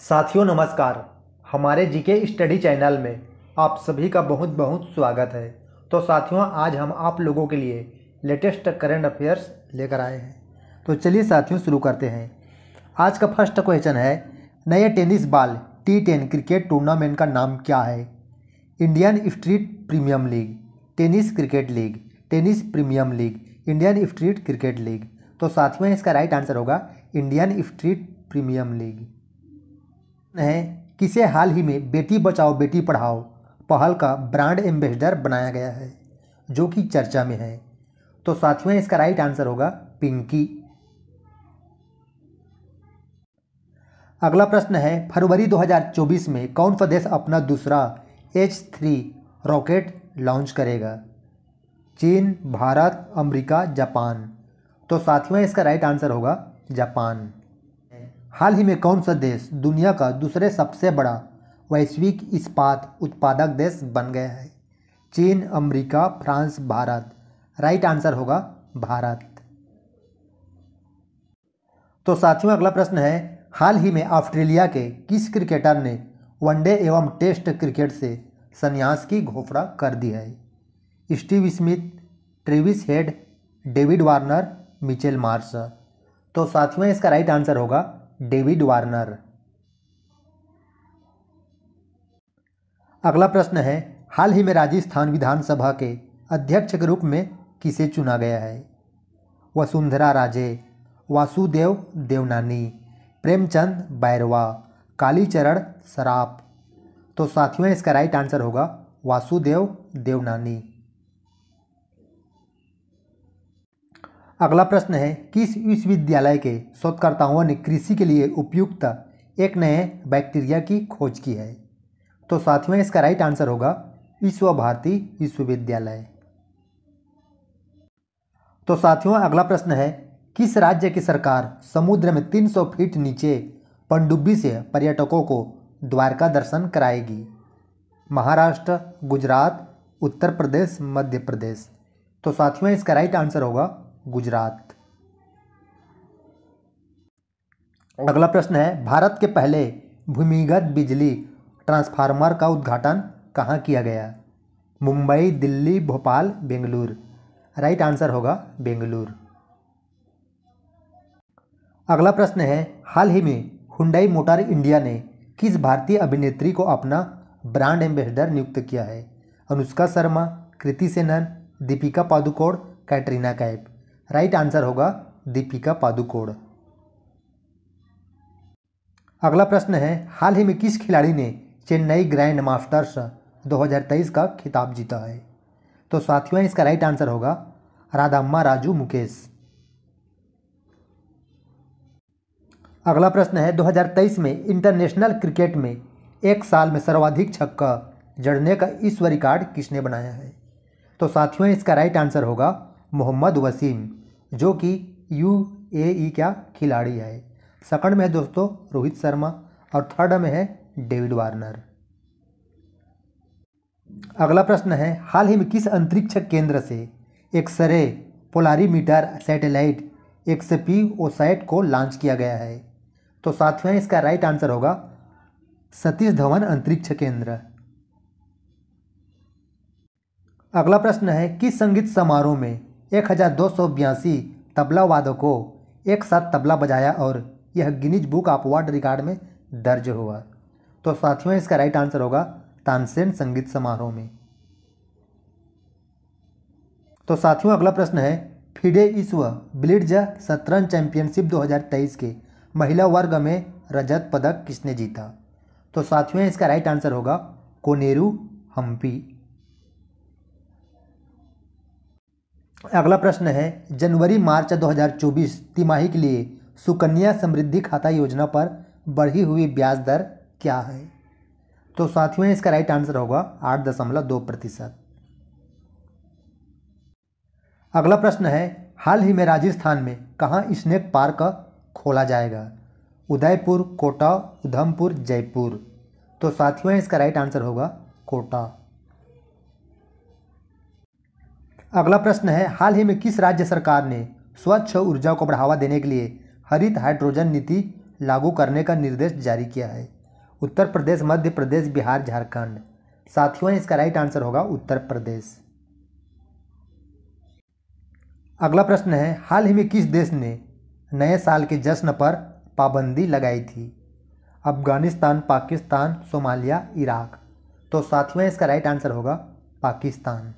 साथियों नमस्कार हमारे जीके स्टडी चैनल में आप सभी का बहुत बहुत स्वागत है तो साथियों आज हम आप लोगों के लिए लेटेस्ट करंट अफेयर्स लेकर आए हैं तो चलिए साथियों शुरू करते हैं आज का फर्स्ट क्वेश्चन है नए टेनिस बाल टी टेन क्रिकेट टूर्नामेंट का नाम क्या है Indian street premium league tennis cricket league tennis premium league Indian street cricket league तो साथियों इसका राइट आंसर होगा इंडियन स्ट्रीट प्रीमियम लीग है किसे हाल ही में बेटी बचाओ बेटी पढ़ाओ पहल का ब्रांड एम्बेसडर बनाया गया है जो कि चर्चा में है तो साथियों इसका राइट आंसर होगा पिंकी अगला प्रश्न है फरवरी 2024 में कौन सा देश अपना दूसरा एच थ्री रॉकेट लॉन्च करेगा चीन भारत अमेरिका जापान तो साथियों इसका राइट आंसर होगा जापान हाल ही में कौन सा देश दुनिया का दूसरे सबसे बड़ा वैश्विक इस्पात उत्पादक देश बन गया है चीन America France Bharat right answer होगा भारत तो साथियों अगला प्रश्न है हाल ही में ऑस्ट्रेलिया के किस क्रिकेटर ने वनडे एवं टेस्ट क्रिकेट से संन्यास की घोषणा कर दी है Steve Smith Travis Head David Warner Mitchell Marsh तो साथियों इसका राइट आंसर होगा डेविड वार्नर अगला प्रश्न है हाल ही में राजस्थान विधानसभा के अध्यक्ष के रूप में किसे चुना गया है वसुंधरा राजे वासुदेव देवनानी प्रेमचंद बैरवा कालीचरण सराप तो साथियों इसका राइट आंसर होगा वासुदेव देवनानी अगला प्रश्न है किस विश्वविद्यालय के शोधकर्ताओं ने कृषि के लिए उपयुक्त एक नए बैक्टीरिया की खोज की है तो साथियों इसका राइट आंसर होगा विश्व भारती विश्वविद्यालय तो साथियों अगला प्रश्न है किस राज्य की सरकार समुद्र में 300 फीट नीचे पनडुब्बी से पर्यटकों को द्वारका दर्शन कराएगी महाराष्ट्र गुजरात उत्तर प्रदेश मध्य प्रदेश तो साथियों इसका राइट आंसर होगा गुजरात अगला प्रश्न है भारत के पहले भूमिगत बिजली ट्रांसफार्मर का उद्घाटन कहाँ किया गया मुंबई दिल्ली भोपाल बेंगलुरु राइट आंसर होगा बेंगलुरु अगला प्रश्न है हाल ही में हुंडई मोटर इंडिया ने किस भारतीय अभिनेत्री को अपना ब्रांड एम्बेसडर नियुक्त किया है अनुष्का शर्मा कृति सेनन दीपिका पादुकोण कैटरीना कैप राइट आंसर होगा दीपिका पादुकोण अगला प्रश्न है हाल ही में किस खिलाड़ी ने चेन्नई ग्रैंड मास्टर्स 2023 का खिताब जीता है तो साथियों इसका राइट आंसर होगा राधाम्मा राजू मुकेश अगला प्रश्न है 2023 में इंटरनेशनल क्रिकेट में एक साल में सर्वाधिक छक्का जड़ने का विश्व रिकॉर्ड किसने बनाया है तो साथियों इसका राइट आंसर होगा मोहम्मद वसीम जो कि यू ए ई का खिलाड़ी है सेकंड में है दोस्तों रोहित शर्मा और थर्ड में है डेविड वार्नर अगला प्रश्न है हाल ही में किस अंतरिक्ष केंद्र से एक्सरे पोलारीमीटर सैटेलाइट ओ ओसाइट को लॉन्च किया गया है तो सातवें इसका राइट आंसर होगा सतीश धवन अंतरिक्ष केंद्र अगला प्रश्न है किस संगीत समारोह में एक हज़ार दो सौ बयासी तबला वादों को एक साथ तबला बजाया और यह Guinness book of world record में दर्ज हुआ तो साथियों इसका राइट आंसर होगा तानसेन संगीत समारोह में तो साथियों अगला प्रश्न है फिडे ईश्व ब्लिडज शतरंज चैंपियनशिप 2023 के महिला वर्ग में रजत पदक किसने जीता तो साथियों इसका राइट आंसर होगा कोनेरू हम्पी अगला प्रश्न है जनवरी मार्च 2024 तिमाही के लिए सुकन्या समृद्धि खाता योजना पर बढ़ी हुई ब्याज दर क्या है तो साथियों इसका राइट आंसर होगा आठ दशमलव दो प्रतिशत अगला प्रश्न है हाल ही में राजस्थान में कहाँ स्नेक पार्क खोला जाएगा उदयपुर कोटा उधमपुर जयपुर तो साथियों इसका राइट आंसर होगा कोटा अगला प्रश्न है हाल ही में किस राज्य सरकार ने स्वच्छ ऊर्जा को बढ़ावा देने के लिए हरित हाइड्रोजन नीति लागू करने का निर्देश जारी किया है उत्तर प्रदेश मध्य प्रदेश बिहार झारखंड साथियों इसका राइट आंसर होगा उत्तर प्रदेश अगला प्रश्न है हाल ही में किस देश ने नए साल के जश्न पर पाबंदी लगाई थी अफगानिस्तान पाकिस्तान सोमालिया इराक तो साथियों इसका राइट आंसर होगा पाकिस्तान